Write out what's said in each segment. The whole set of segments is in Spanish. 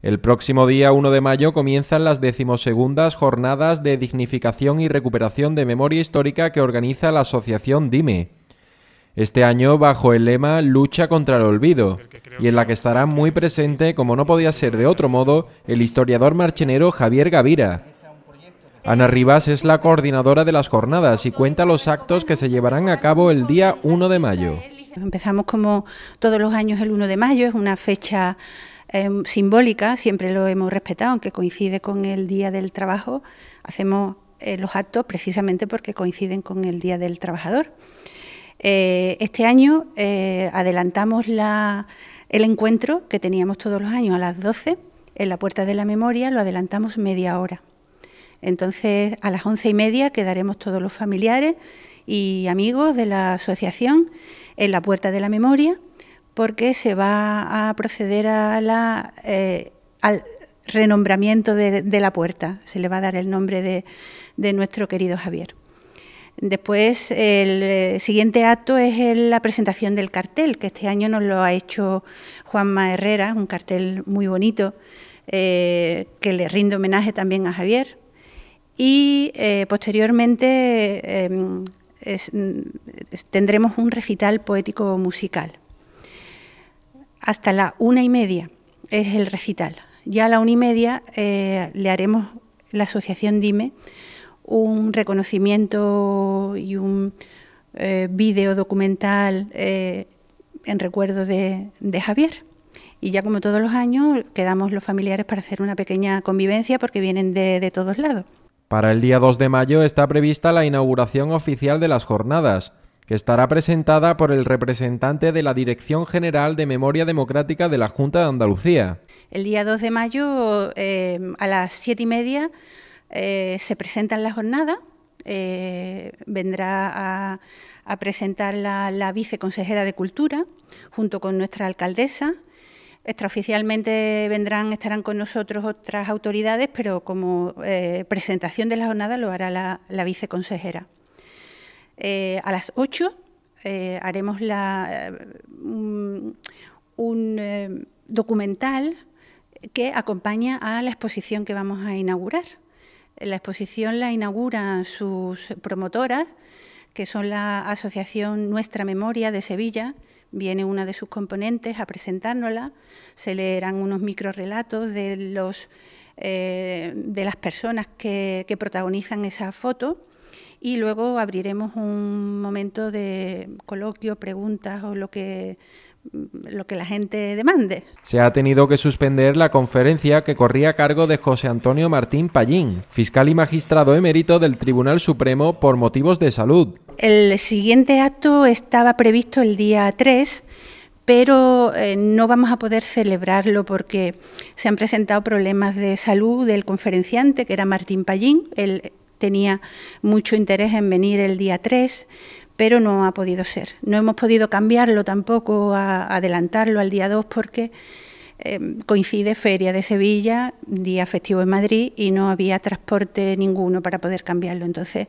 El próximo día 1 de mayo comienzan las decimosegundas jornadas de dignificación y recuperación de memoria histórica que organiza la asociación DIME. Este año bajo el lema Lucha contra el Olvido, y en la que estará muy presente, como no podía ser de otro modo, el historiador marchenero Javier Gavira. Ana Rivas es la coordinadora de las jornadas y cuenta los actos que se llevarán a cabo el día 1 de mayo. Empezamos como todos los años el 1 de mayo, es una fecha Em, simbólica, siempre lo hemos respetado, aunque coincide con el Día del Trabajo, hacemos eh, los actos precisamente porque coinciden con el Día del Trabajador. Eh, este año eh, adelantamos el encuentro que teníamos todos los años a las 12 en la Puerta de la Memoria, lo adelantamos media hora. Entonces, a las once y media quedaremos todos los familiares y amigos de la asociación en la Puerta de la Memoria porque se va a proceder eh, al renombramiento de, la puerta. Se le va a dar el nombre de, nuestro querido Javier. Después, el eh, siguiente acto es la presentación del cartel, que este año nos lo ha hecho Juanma Herrera, un cartel muy bonito, eh, que le rinde homenaje también a Javier. Y posteriormente mm, tendremos un recital poético musical hasta la una y media es el recital. Ya a la una y media eh, le haremos la asociación Dime un reconocimiento y un eh, vídeo documental eh, en recuerdo de, Javier. Y ya como todos los años quedamos los familiares para hacer una pequeña convivencia porque vienen de, de todos lados. Para el día 2 de mayo está prevista la inauguración oficial de las jornadas que estará presentada por el representante de la Dirección General de Memoria Democrática de la Junta de Andalucía. El día 2 de mayo, eh, a las siete y media, eh, se presentan la jornada. Eh, vendrá a, presentar la, viceconsejera de Cultura junto con nuestra alcaldesa. Extraoficialmente vendrán, estarán con nosotros otras autoridades, pero como presentación de la jornada lo hará la viceconsejera. Eh, a las 8 eh, haremos eh, un, documental que acompaña a la exposición que vamos a inaugurar. La exposición la inauguran sus promotoras, que son la Asociación Nuestra Memoria de Sevilla. Viene una de sus componentes a presentárnosla, se leerán unos microrelatos de, de las personas que protagonizan esa foto y luego abriremos un momento de coloquio, preguntas o lo que mm, lo que la gente demande. Se ha tenido que suspender la conferencia que corría a cargo de José Antonio Martín Pallín, fiscal y magistrado emérito del Tribunal Supremo por motivos de salud. El siguiente acto estaba previsto el día 3, pero eh, no vamos a poder celebrarlo porque se han presentado problemas de salud del conferenciante, que era Martín Pallín tenía mucho interés en venir el día 3, pero no ha podido ser. No hemos podido cambiarlo tampoco, a adelantarlo al día 2 porque em, coincide Feria de Sevilla, día festivo en Madrid y no había transporte ninguno para poder cambiarlo. Entonces,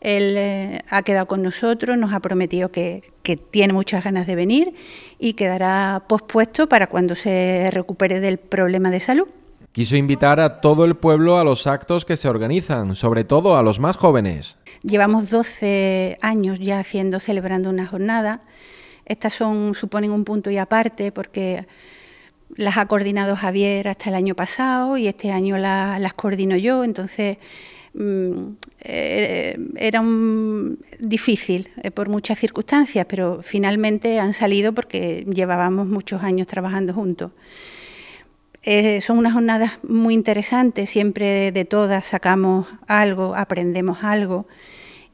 él eh, ha quedado con nosotros, nos ha prometido que, tiene muchas ganas de venir y quedará pospuesto para cuando se recupere del problema de salud. Quiso invitar a todo el pueblo a los actos que se organizan, sobre todo a los más jóvenes. Llevamos 12 años ya haciendo, celebrando una jornada. Estas son, suponen un punto y aparte porque las ha coordinado Javier hasta el año pasado y este año las coordino yo, entonces mm, eh, era difícil eh, por muchas circunstancias, pero finalmente han salido porque llevábamos muchos años trabajando juntos. Eh, son unas jornadas muy interesantes, siempre de, todas sacamos algo, aprendemos algo.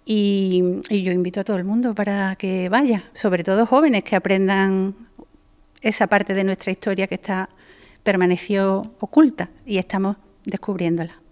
Y, yo invito a todo el mundo para que vaya, sobre todo jóvenes que aprendan esa parte de nuestra historia que está permaneció oculta y estamos descubriéndola.